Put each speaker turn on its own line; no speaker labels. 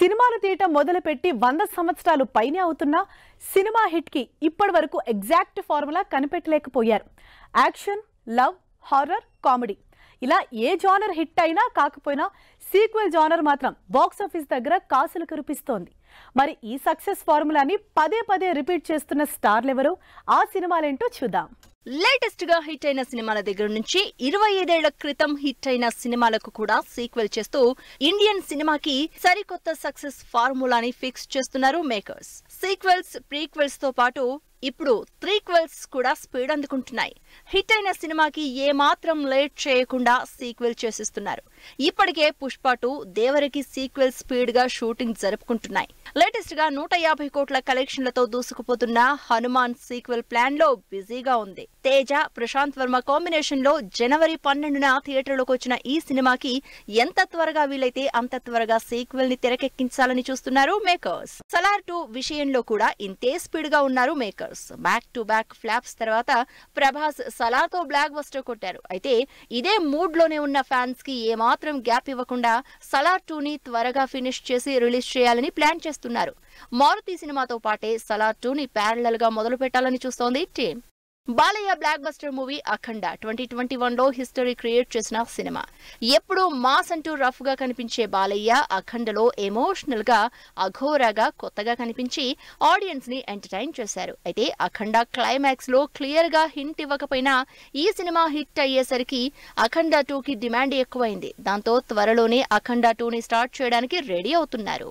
సినిమాలు తీయటం మొదలుపెట్టి వంద సంవత్సరాలు పైనే అవుతున్నా సినిమా హిట్కి ఇప్పటి వరకు ఎగ్జాక్ట్ ఫార్ములా కనిపెట్టలేకపోయారు యాక్షన్ లవ్ హారర్ కామెడీ ఇలా ఏ జానర్ హిట్ అయినా కాకపోయినా సీక్వెల్ జానర్ మాత్రం బాక్సాఫీస్ దగ్గర కాసులు కురిపిస్తోంది మరి ఈ సక్సెస్ ఫార్ములాని పదే పదే రిపీట్ చేస్తున్న స్టార్లు ఎవరు ఆ సినిమాలేంటో చూద్దాం లేటెస్ట్ గా హిట్ అయిన సినిమాల దగ్గర నుంచి ఇరవై ఐదేళ్ల
క్రితం హిట్ అయిన సినిమాలకు కూడా సీక్వెల్ చేస్తూ ఇండియన్ సినిమాకి సరికొత్త సక్సెస్ ఫార్ములాని ఫిక్స్ చేస్తున్నారు మేకర్స్ సీక్వెల్స్ ప్రీక్వెల్స్ తో పాటు ఇప్పుడు త్రీక్వెల్స్ కూడా స్పీడ్ అందుకుంటున్నాయి హిట్ అయిన సినిమాకి ఏమాత్రం లేట్ చేయకుండా సీక్వెల్ చేసిస్తున్నారు ఇప్పటికే పుష్ప టూ దేవరికి సీక్వెల్ స్పీడ్ గా షూటింగ్ జరుపుకుంటున్నాయి లేటెస్ట్ గా నూట యాభై కోట్ల కలెక్షన్లతో దూసుకుపోతున్న హనుమాన్ సీక్వెల్ ప్లాన్ లో బిజీగా ఉంది తేజ ప్రశాంత్ వర్మ కాంబినేషన్ లో జనవరి పన్నెండున లోకి వచ్చిన ఈ సినిమాకి ఎంత త్వరగా వీలైతే అంత త్వరగా సీక్వెల్ ని తెరకెక్కించాలని చూస్తున్నారు మేకర్స్ సలార్ టూ విషయంలో కూడా ఇంతే స్పీడ్ గా ఉన్నారు makers back to back flops తర్వాత ప్రభాస్ సలార్ తో బ్లాక్ బస్టర్ కొట్టారు అయితే ఇదే మూడ్ లోనే ఉన్న ఫ్యాన్స్ కి ఏమా మాత్రం గ్యాప్ ఇవ్వకుండా సలార్ టూని త్వరగా ఫినిష్ చేసి రిలీజ్ చేయాలని ప్లాన్ చేస్తున్నారు మారుతి సినిమాతో పాటే సలార్ టూని ప్యారలల్ గా మొదలు పెట్టాలని చూస్తోంది team Balayya blockbuster movie Akhanda twenty twenty వన్లో హిస్టరీ క్రియేట్ చేసిన సినిమా ఎప్పుడూ మాస్ అంటూ రఫ్గా కనిపించే బాలయ్య అఖండలో ఎమోషనల్గా అఘోరాగా కొత్తగా కనిపించి ఆడియన్స్ని ఎంటర్టైన్ చేశారు అయితే అఖండ క్లైమాక్స్లో క్లియర్గా హింట్ ఇవ్వకపోయినా ఈ సినిమా హిట్ అయ్యేసరికి అఖండ టూకి డిమాండ్ ఎక్కువైంది దాంతో త్వరలోనే అఖండ టూని స్టార్ట్ చేయడానికి రెడీ అవుతున్నారు